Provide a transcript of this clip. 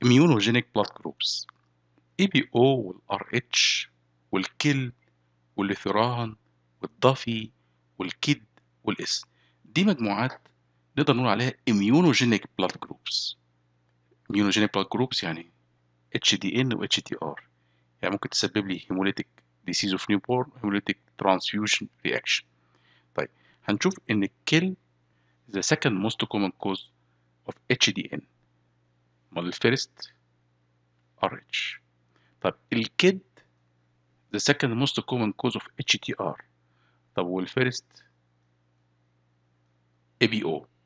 immunogenic blood groups EPO والار اتش والكل والليثيران والضفي والكد والاس دي مجموعات نقدر نقول عليها immunogenic blood groups immunogenic blood groups يعني HDN و HDR يعني ممكن تسبب لي hemolytic disease of newborn hemolytic transfusion reaction طيب هنشوف ان الكل the second most common cause of HDN والفيرست ار اتش طب الكيد the second most common cause of HTR طب والفيرست ABO